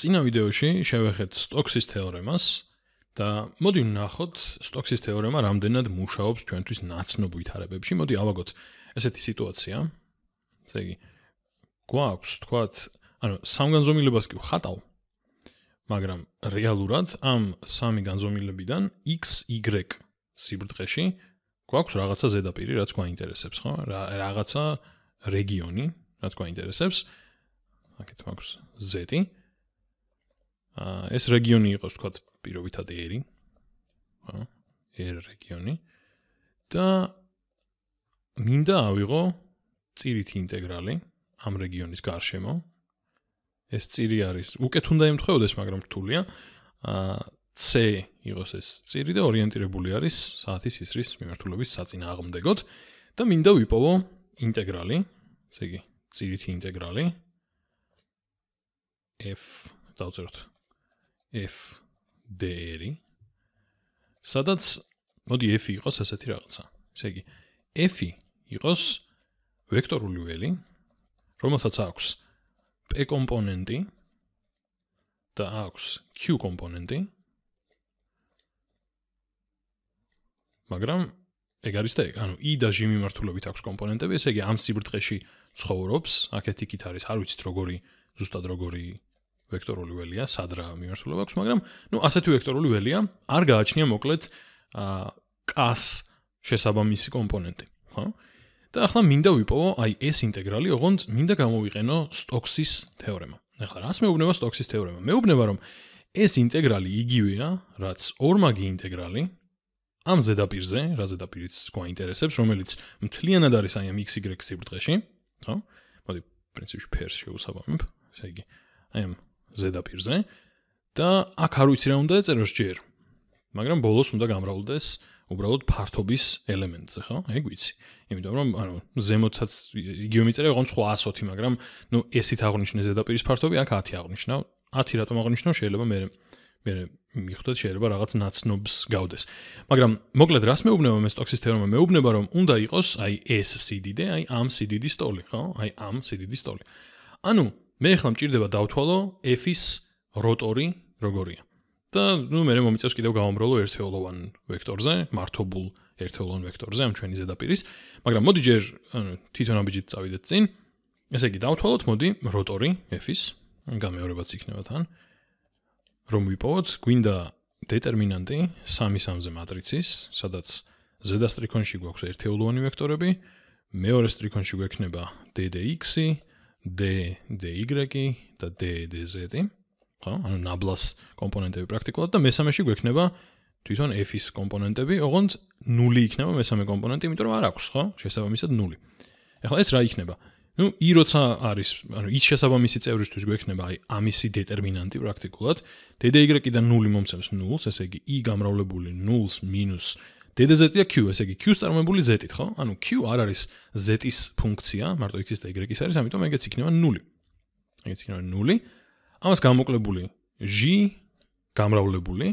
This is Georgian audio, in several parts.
წინა ვიდეოში შევეხეთ სტოქსის თეორემას და მოდი ვნახოთ სტოქსის თეორემა რამდენად მუშაობს ჩვენთვის ნაცნობ ვითარებებში. მოდი ავაგოთ ესეთი სიტუაცია. ესე იგი გვაქვს, თქვათ, ანუ სამი განზომილებას კი ხატავ, მაგრამ რეალურად ამ სამი განზომილებიდან x, y სიბრტყეში გვაქვს რაღაცა ზედაპირი, რაც გვაინტერესებს, ხო? რაღაცა რეგიონი, რაც გვაინტერესებს. აკეთებს ზეთი. ეს რეგიონი იყოს თქვა პირობითად ერი ა ერ რეგიონი და მინდა ავიღო წირითი ინტეგრალი ამ რეგიონის გარშემო ეს წირი არის უკეთ უნდა ემთხოვდეს მაგრამ რთულია ა c იყოს ეს წირი და ორიენტირებული არის საათის ისრის მიმართულების საწინააღმდეგოდ და მინდა ვიპოვო ინტეგრალი ესე იგი წირითი ინტეგრალი f დავწეროთ FDR-ი. სადაც მოდი F იყოს ასეთი რაღაცა. ესე იგი F იყოს ვექტორული ველი, რომელსაც აქვს P კომპონენტი და აქვს Q კომპონენტი. მაგრამ ეგ არის და ეგ, ანუ I e და J მიმართულებით აქვს კომპონენტები, ესე იგი ამ სიბრტყეში ცხოვრობს, აქეთ იქით არის, არ ვიცით როგორი ზუსტად როგორი ვექტორული ველია, სადრა მიმართულება აქვს, მაგრამ ნუ ასეთი ვექტორული ველია არ გააჩნია მოკლედ აა კას შესაბამისი კომპონენტი, ხო? და ახლა მინდა ვიპოვო აი ეს ინტეგრალი, ოღონდ მინდა გამოვიყენო სტოქსის თეორემა. ახლა რას მეუბნება სტოქსის თეორემა? მეუბნება რომ ეს ინტეგრალი იგივეა, რაც ორმაგი ინტეგრალი ამ ზედაპირზე, რა ზედაპირიც გვაინტერესებს, რომელიც მთლიანად არის აი ამ xy-ის სიბრტყეში, ხო? მოდი, პრინციპში ფერს შევსაბამებ, ესე იგი, აი ამ ზედაპირზე და აქ არ ვიცი რა უნდა ეწეროს ჯერ. მაგრამ ბოლოს უნდა გამრავლდეს უბრალოდ ფართობის ელემენტზე, ხო? ეგ ვიცი. იმიტომ რომ ანუ ზემოთაც იგივე მიწერა, ოღონდ სხვა 110, მაგრამ ნუ ესით აღნიშნე ზედაპირის ფართობი, აქ 10 აღნიშნავ. 10 რატომ აღნიშნავ? შეიძლება მე მე მიხვდეთ შეიძლება რაღაც ნაცნობს გავდეს. მაგრამ მოკლედ რას მეუბნება მე სტოქსის თეორემა? მეუბნება რომ უნდა იყოს აი ეს CDD, აი ამ CDD-ის ტოლი, ხო? აი ამ CDD-ის ტოლი. ანუ მე ახლა მჭირდება დავთვალო f-ის როტორი როგორია და ну მე მომიწევს კიდევ გავამბროლო ერთეულოვან ვექტორზე მართობულ ერთეულოვან ვექტორზე ამ ჩვენი ზედაპირის მაგრამ მოდი ჯერ ანუ თვითონ ამბიჯით წავიდეთ წინ ესე იგი დავთვალოთ მოდი როტორი f-ის გამეორებაც იქნება თან რომ ვიპოვოთ გვინდა დეტერმინანტი 3-3-ზე მატრიცის სადაც ზედა სტრიქონში გვაქვს ერთეულოვანი ვექტორები მეორე სტრიქონში გვექნება ddx-ი d d y და d d z ხო ანუ ნაბლას კომპონენტები პრაქტიკულად და მესამეში გვექნება თვითონ f-ის კომპონენტები ოღონდ 0 იქნება მესამე კომპონენტი იმიტომ რომ არ აქვს ხო შესაბამისად 0 ეხლა ეს რა იქნება ну и როცა არის ანუ ის შესაბამისი წევრისთვის გვექნება აი ამისი დეტერმინანტი პრაქტიკულად d d y-დან 0 მომცემს 0-ს ესე იგი i გამრავლებული 0-ს დედა ზეთია q, ესე იგი q-ს წარმოებული ზეთით, ხო? ანუ q არ არის ზეთის ფუნქცია, მარტო x-ის და y-ის არის, ამიტომ ეგეც იქნება 0. ეგეც იქნება 0. ამას გამოკლებული g გამრავლებული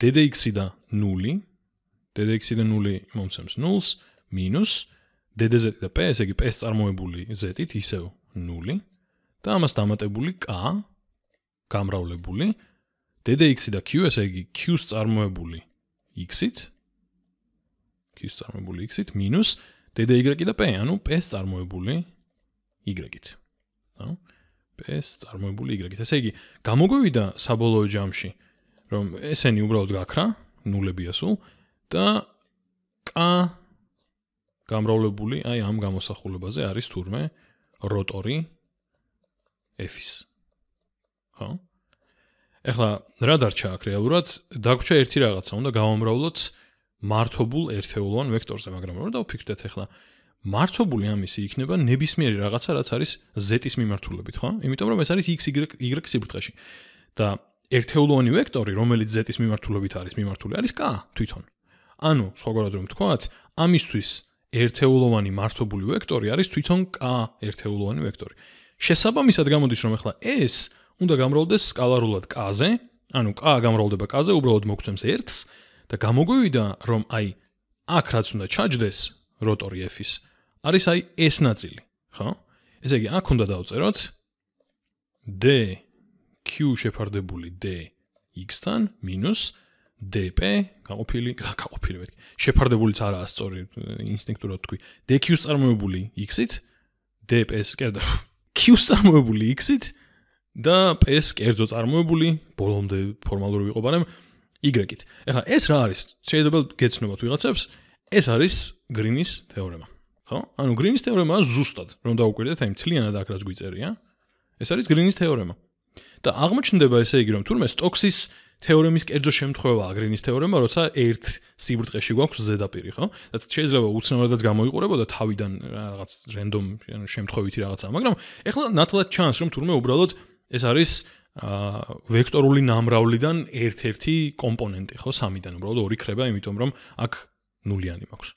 დედა x-ი და 0. დედა x-ი და 0 მომცემს 0-ს მინუს დედა ზეთი და p, ესე იგი p-ს წარმოებული ზეთით ისევ 0 და ამას დამატებული k გამრავლებული დედა x-ი და q, ესე იგი q-ს წარმოებული x-ით ქის წარმოებული x-ით მინუს დდ-ი და p, ანუ p-ს წარმოებული y-ით. ხო? p-ს წარმოებული y-ით. ესე იგი, გამოგვივიდა საბოლოო ჯამში, რომ sn-ი უბრალოდ გაქრა ნულებია სულ და k გამრავლებული, აი ამ გამოსახულებაზე არის თურმე როტორი f-ის. ხო? ეხლა რა დარჩა აქ რეალურად? დაგვრჩა ერთი რაღაცა, უნდა გავამრავლოთ მართობულ ერთეულოვან ვექტორზე, მაგრამ რომ დაფიქრდეთ ახლა მართობული ამისი იქნება ნებისმიერი რაღაცა რაც არის z-ის მიმართულებით, ხო? იმიტომ რომ ეს არის x y y სიბრტყეში. და ერთეულოვანი ვექტორი, რომელიც z-ის მიმართულებით არის მიმართული, არის k თვითონ. ანუ სხვაგვარად რომ თქვათ, ამისთვის ერთეულოვანი მართობული ვექტორი არის თვითონ k ერთეულოვანი ვექტორი. შესაბამისად გამოდის რომ ახლა s უნდა გამრავლდეს სკალარულად k-ზე, ანუ k გამრავლდება k-ზე, უბრალოდ მოგვცემს 1-ს და გამოგვივიდა რომ აი აქ რაც უნდა ჩაჯდეს როტორი f-ის არის აი ეს ნაწილი ხო ესე იგი აქ უნდა დავწეროთ d q შეფარდებული d x-თან მინუს dp გაყოფილი გაყოფილი მეთქი შეფარდებულიც არაა სწორი ინსტინქტურად თქვი dq-ს წარმოებული x-ით dp-ს კერძო q-ს წარმოებული x-ით და p-ს კერძო წარმოებული ბოლომდე ფორმალური ვიყო, მაგრამ Y-ით. ეხლა ეს რა არის? შეიძლება გეცნობათ ვიღაცებს, ეს არის გრინის თეორემა. ხო? ანუ გრინის თეორემა ზუსტად, რომ დაუკვირდეთ, აი მთლიანად აქ რაც გვიწერია, ეს არის გრინის თეორემა. და აღმოჩნდება ესე იგი, რომ თურმე სტოქსის თეორემის კერძო შემთხვევაა გრინის თეორემა, როცა ერთ სიბრტყეში გვაქვს ზედაპირი, ხო? და შეიძლება უცნაურადაც გამოიყურებოდა თავიდან რაღაც random შემთხვევითი რაღაცა, მაგრამ ეხლა ნათლად ჩანს, რომ თურმე უბრალოდ ეს არის ვექტორული ნამრავლიდან ერთ-ერთი კომპონენტი ხო სამიდან უბრალოდ ორი ხრება იმიტომ რომ აქ ნულიანი მაქვს